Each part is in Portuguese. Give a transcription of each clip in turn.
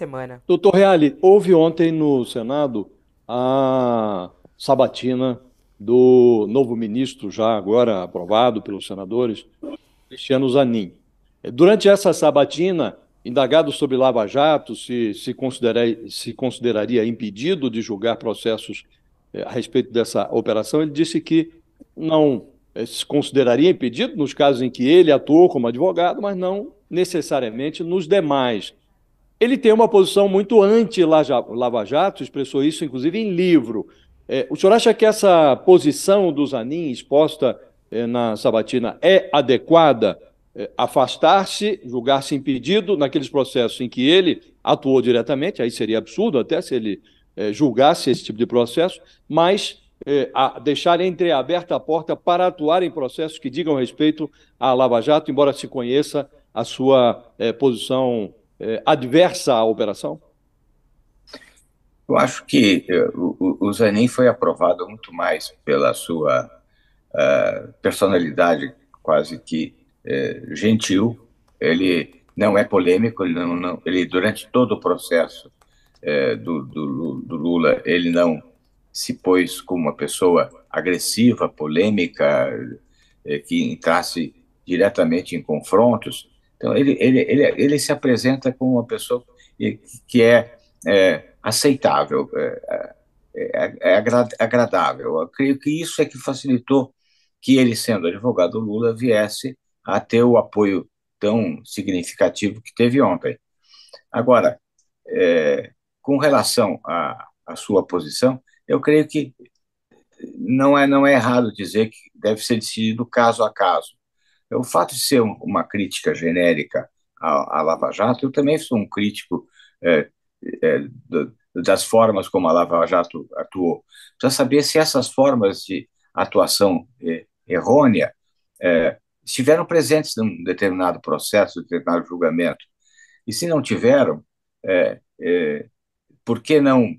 semana. Doutor Reale, houve ontem no Senado a sabatina do novo ministro, já agora aprovado pelos senadores, Cristiano Zanin. É, durante essa sabatina, indagado sobre Lava Jato, se, se, se consideraria impedido de julgar processos é, a respeito dessa operação, ele disse que não é, se consideraria impedido nos casos em que ele atuou como advogado, mas não necessariamente nos demais. Ele tem uma posição muito anti-Lava Jato, expressou isso, inclusive, em livro. É, o senhor acha que essa posição do Zanin exposta é, na Sabatina é adequada? É, Afastar-se, julgar-se impedido naqueles processos em que ele atuou diretamente, aí seria absurdo até se ele é, julgasse esse tipo de processo, mas é, a deixar entreaberta a porta para atuar em processos que digam respeito à Lava Jato, embora se conheça a sua é, posição é, adversa à operação? Eu acho que é, o, Zanin foi aprovado muito mais pela sua uh, personalidade quase que uh, gentil. Ele não é polêmico, ele, não, não, ele durante todo o processo uh, do, do, do Lula, ele não se pôs como uma pessoa agressiva, polêmica, que entrasse diretamente em confrontos. Então, ele, ele, ele, ele se apresenta como uma pessoa que, que é, é, aceitável, é, é, é, é agradável. Eu creio que isso é que facilitou que ele, sendo advogado Lula, viesse a ter o apoio tão significativo que teve ontem. Agora, é, com relação à, à, sua posição, eu creio que não é, não é errado dizer que deve ser decidido caso a caso. É o fato de ser uma crítica genérica à, Lava Jato, eu também sou um crítico é, é, das formas como a Lava Jato atuou. Precisa saber se essas formas de atuação é, errônea é, estiveram presentes num determinado processo, determinado julgamento. E se não tiveram, é, por que não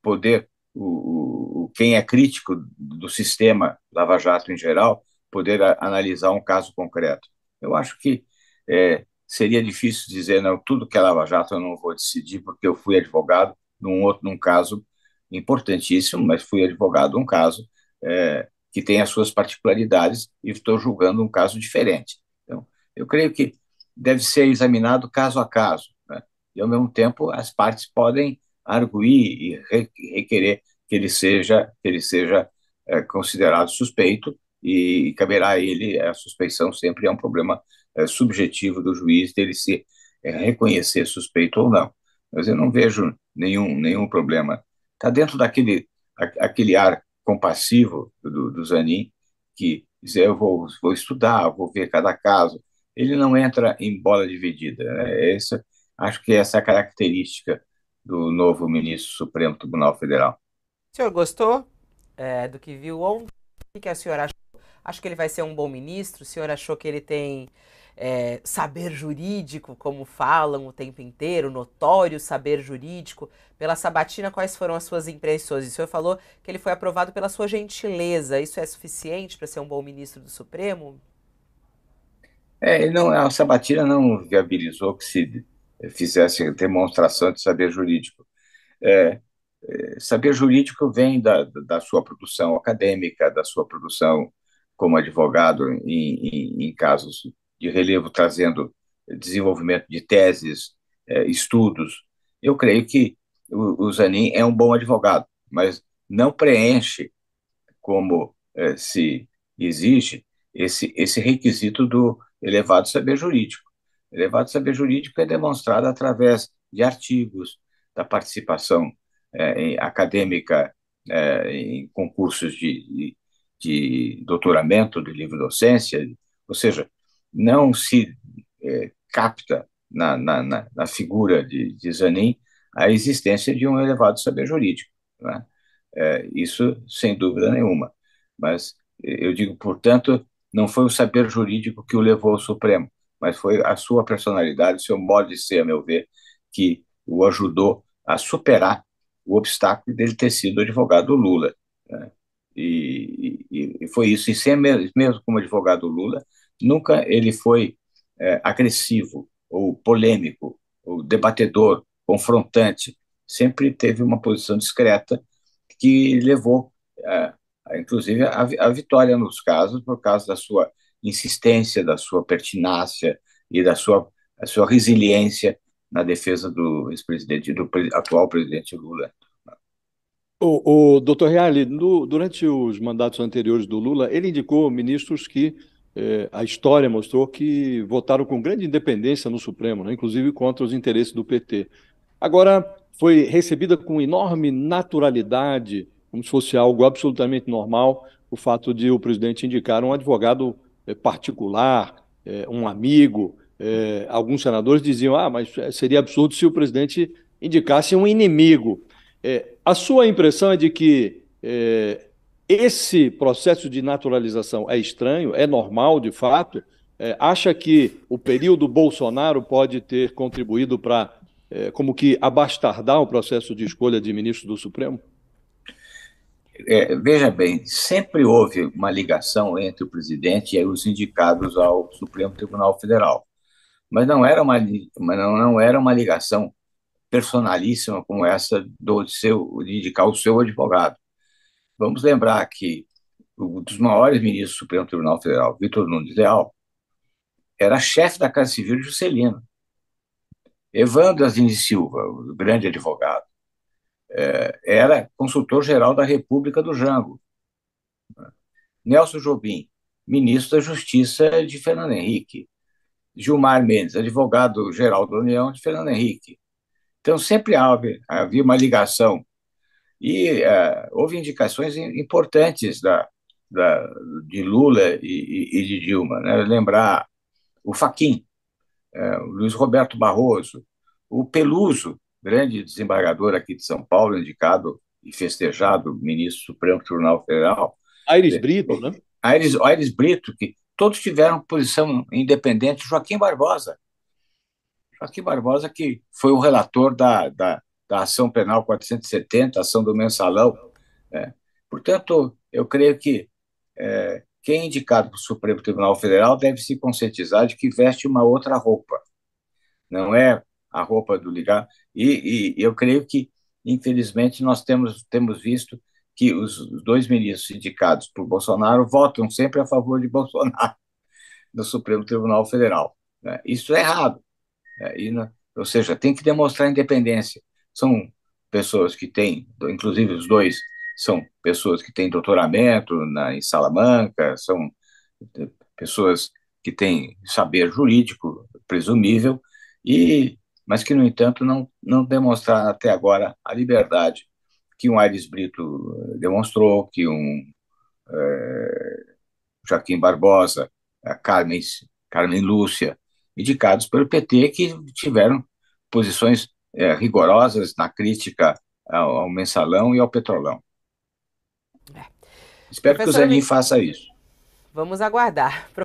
poder o, o, quem é crítico do sistema Lava Jato em geral poder a, analisar um caso concreto. Eu acho que é, seria difícil dizer, não, tudo que é Lava Jato eu não vou decidir, porque eu fui advogado num outro, num caso importantíssimo, mas fui advogado num caso é, que tem as suas particularidades e estou julgando um caso diferente. Então, eu creio que deve ser examinado caso a caso, né? e ao mesmo tempo as partes podem arguir e requerer que ele seja que ele seja é, considerado suspeito e caberá a ele a suspeição sempre é um problema é, subjetivo do juiz dele se é, reconhecer suspeito ou não. Mas eu não vejo nenhum nenhum problema. Está dentro daquele a, aquele ar compassivo do, do Zanin que dizer eu vou vou estudar, vou ver cada caso. Ele não entra em bola dividida. Né? Essa, acho que essa é a característica do novo ministro do Supremo Tribunal Federal. O senhor gostou é, do que viu ontem? O que a senhora acha Acho que ele vai ser um bom ministro. O senhor achou que ele tem é, saber jurídico, como falam o tempo inteiro, notório saber jurídico. Pela sabatina, quais foram as suas impressões? O senhor falou que ele foi aprovado pela sua gentileza. Isso é suficiente para ser um bom ministro do Supremo? É, não, a sabatina não viabilizou que se fizesse demonstração de saber jurídico. É, é saber jurídico vem da, da sua produção acadêmica, da sua produção como advogado em, em, em casos de relevo, trazendo desenvolvimento de teses, é, estudos. Eu creio que o, o, Zanin é um bom advogado, mas não preenche como é, se exige esse, esse requisito do elevado saber jurídico. Elevado saber jurídico é demonstrado através de artigos, da participação é, em, acadêmica em concursos de, de, de doutoramento de livre-docência, ou seja, não se é, capta na, na, na, na, figura de, de Zanin a existência de um elevado saber jurídico. Né? É, isso sem dúvida nenhuma. Mas é, eu digo, portanto, não foi o saber jurídico que o levou ao Supremo, mas foi a sua personalidade, seu modo de ser, a meu ver, que o ajudou a superar o obstáculo dele ter sido advogado Lula. Né? E, e, e foi isso. E sem, mesmo como advogado Lula, nunca ele foi é, agressivo ou polêmico, ou debatedor, confrontante. Sempre teve uma posição discreta que levou, é, inclusive, à, a vitória nos casos, por causa da sua insistência, da sua pertinácia e da sua, sua resiliência na defesa do ex-presidente, do atual presidente Lula. O, o doutor Reale, no, durante os mandatos anteriores do Lula, ele indicou ministros que eh, a história mostrou que votaram com grande independência no Supremo, né, inclusive contra os interesses do PT. Agora, foi recebida com enorme naturalidade, como se fosse algo absolutamente normal, o fato de o presidente indicar um advogado eh, particular, eh, um amigo. Eh, alguns senadores diziam: ah, mas eh, seria absurdo se o presidente indicasse um inimigo. Eh, a sua impressão é de que é, esse processo de naturalização é estranho, é normal de fato? É, acha que o período Bolsonaro pode ter contribuído para, é, como que, abastardar o processo de escolha de ministro do Supremo? É, veja bem, sempre houve uma ligação entre o presidente e os indicados ao Supremo Tribunal Federal, mas não era uma, não, não era uma ligação personalíssima como essa do seu, de indicar o seu advogado. Vamos lembrar que um dos maiores ministros do Supremo Tribunal Federal, Vitor Nunes Leal, era chefe da Casa Civil de Juscelino. Evandro Azini Silva, o grande advogado, é, era consultor-geral da República do Jango. Nelson Jobim, ministro da Justiça de Fernando Henrique. Gilmar Mendes, advogado-geral da União de Fernando Henrique. Então, sempre havia uma ligação. E uh, houve indicações importantes da, da, de Lula e, e, e de Dilma. Né? Lembrar o Faquim, uh, eh, Luiz Roberto Barroso, o Peluso, grande desembargador aqui de São Paulo, indicado e festejado ministro do Supremo Tribunal Federal. Aires Brito, né? Aires, Aires Brito, que todos tiveram posição independente. Joaquim Barbosa, Aqui Barbosa, que foi o relator da, da, da ação penal 470, ação do mensalão. Né? Portanto, eu creio que é, quem é indicado para o Supremo Tribunal Federal deve se conscientizar de que veste uma outra roupa. Não é a roupa do ligar. E, e eu creio que, infelizmente, nós temos, temos visto que os dois ministros indicados por Bolsonaro votam sempre a favor de Bolsonaro no Supremo Tribunal Federal. Né? Isso é errado. É, na, ou seja, tem que demonstrar independência. São pessoas que têm, inclusive os dois, são pessoas que têm doutoramento na, em Salamanca, são é, pessoas que têm saber jurídico presumível, e mas que, no entanto, não, não demonstraram até agora a liberdade que um Aires Brito eh, demonstrou, que um é, Joaquim Barbosa, a Carmen, Carmen Lúcia, indicados pelo PT, que tiveram posições é, rigorosas na crítica ao, ao, mensalão e ao petrolão. É. Espero Professor que o Zanin faça isso. Vamos aguardar.